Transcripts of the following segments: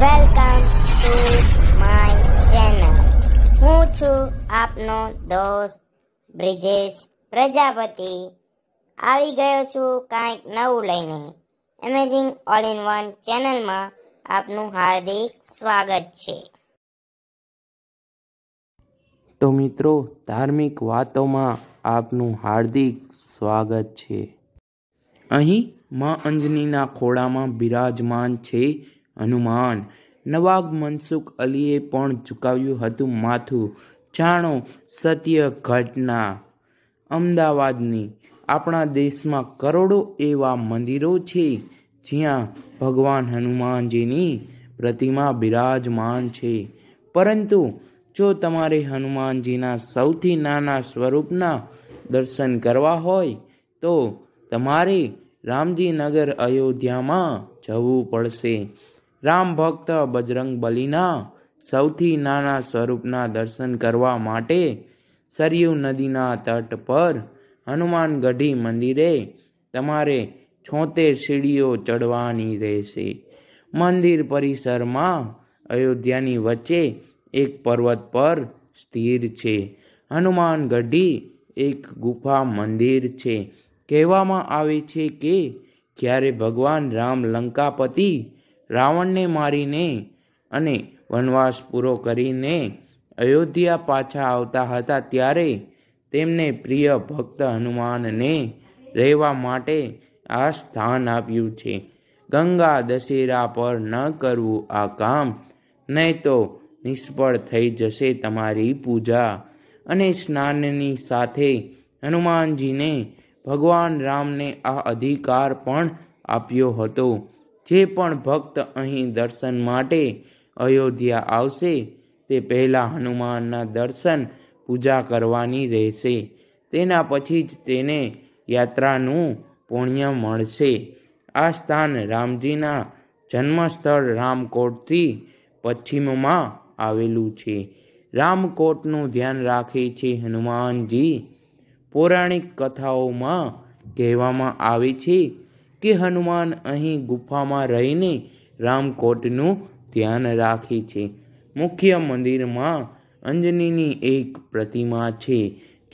welcome to my channel હું છું આપનો દોસ્ત બ્રિજેશ પ્રજાપતિ આવી ગયો છું કાંઈક નવું લઈને એમેઝિંગ ઓલ ઇન વન ચેનલમાં આપનું હાર્દિક સ્વાગત છે તો મિત્રો ધાર્મિક વાતોમાં આપનું હાર્દિક સ્વાગત છે અહીં મા અંજનીના ખોળામાં બિરાજમાન છે હનુમાન નવાબ મનસુખ અલીએ પણ ઝુકાવ્યું હતું માથું જાણો સત્ય ઘટના અમદાવાદની આપણા દેશમાં કરોડો એવા મંદિરો છે જ્યાં ભગવાન હનુમાનજીની પ્રતિમા બિરાજમાન છે પરંતુ જો તમારે હનુમાનજીના સૌથી નાના સ્વરૂપના દર્શન કરવા હોય તો તમારે રામજીનગર અયોધ્યામાં જવું પડશે રામ ભક્ત બજરંગ બલીના સૌથી નાના સ્વરૂપના દર્શન કરવા માટે સરયુ નદીના તટ પર હનુમાનગઢી મંદિરે તમારે છોતેર સીડીઓ ચડવાની રહેશે મંદિર પરિસરમાં અયોધ્યાની વચ્ચે એક પર્વત પર સ્થિર છે હનુમાનગઢી એક ગુફા મંદિર છે કહેવામાં આવે છે કે જ્યારે ભગવાન રામ લંકાપતિ રાવણને મારીને અને વનવાસ પૂરો કરીને અયોધ્યા પાછા આવતા હતા ત્યારે તેમને પ્રિય ભક્ત હનુમાનને રહેવા માટે આ સ્થાન આપ્યું છે ગંગા દશેરા પર ન કરવું આ કામ નહીં તો નિષ્ફળ થઈ જશે તમારી પૂજા અને સ્નાનની સાથે હનુમાનજીને ભગવાન રામને આ અધિકાર પણ આપ્યો હતો જે પણ ભક્ત અહીં દર્શન માટે અયોધ્યા આવશે તે પહેલાં હનુમાનના દર્શન પૂજા કરવાની રહેશે તેના પછી જ તેને યાત્રાનું પુણ્ય મળશે આ સ્થાન રામજીના જન્મસ્થળ રામકોટથી પશ્ચિમમાં આવેલું છે રામકોટનું ધ્યાન રાખે છે હનુમાનજી પૌરાણિક કથાઓમાં કહેવામાં આવે છે કે હનુમાન અહીં ગુફામાં રહીને રામકોટનું ધ્યાન રાખે છે મુખ્ય મંદિરમાં અંજનીની એક પ્રતિમા છે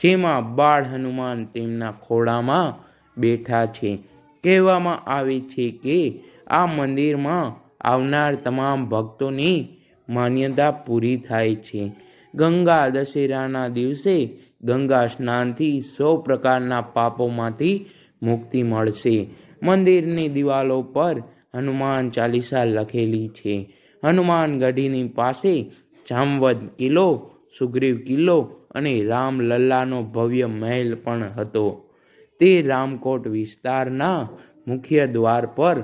જેમાં બાળ હનુમાન તેમના ખોળામાં બેઠા છે કહેવામાં આવે છે કે આ મંદિરમાં આવનાર તમામ ભક્તોની માન્યતા પૂરી થાય છે ગંગા દશેરાના દિવસે ગંગા સ્નાનથી સૌ પ્રકારના પાપોમાંથી મુક્તિ મળશે મંદિરની દિવાલો પર હનુમાન ચાલીસા લખેલી છે હનુમાન ગઢીની પાસે જામવદ કિલ્લો સુગ્રીવ કિલ્લો અને રામલલ્લાનો ભવ્ય મહેલ પણ હતો તે રામકોટ વિસ્તારના મુખ્ય દ્વાર પર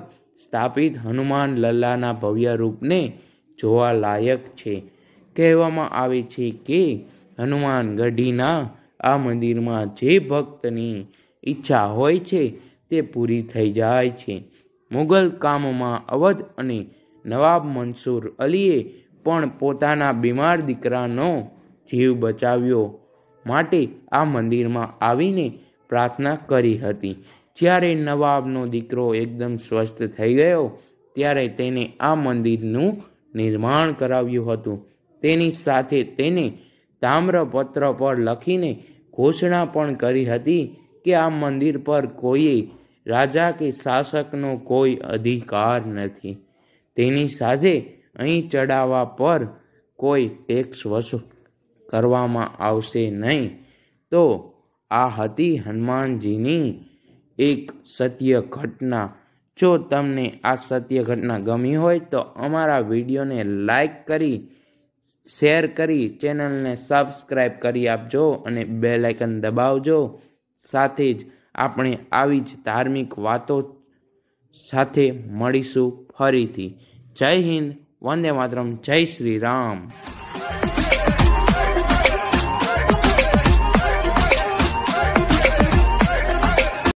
સ્થાપિત હનુમાન લલ્લાના ભવ્ય રૂપને જોવા લાયક છે કહેવામાં આવે છે કે હનુમાન ગઢીના આ મંદિરમાં જે ભક્તની ઈચ્છા હોય છે તે પૂરી થઈ જાય છે મુઘલ કામમાં અવધ અને નવાબ મનસુર અલીએ પણ પોતાના બીમાર દીકરાનો જીવ બચાવ્યો માટે આ મંદિરમાં આવીને પ્રાર્થના કરી હતી જ્યારે નવાબનો દીકરો એકદમ સ્વસ્થ થઈ ગયો ત્યારે તેને આ મંદિરનું નિર્માણ કરાવ્યું હતું તેની સાથે તેને તામ્રપત્ર પર લખીને ઘોષણા પણ કરી હતી કે આ મંદિર પર કોઈ રાજા કે શાસકનો કોઈ અધિકાર નથી તેની સાથે અહીં ચડાવવા પર કોઈ ટેક્સ વસૂલ કરવામાં આવશે નહીં તો આ હતી હનુમાનજીની એક સત્ય ઘટના જો તમને આ સત્ય ઘટના ગમી હોય તો અમારા વિડીયોને લાઈક કરી શેર કરી ચેનલને સબસ્ક્રાઈબ કરી આપજો અને બેલ દબાવજો સાથે જ આપણે આવી જ ધાર્મિક વાતો સાથે મળીશું ફરીથી જય હિન્દ વંદે માતરમ જય શ્રી રામ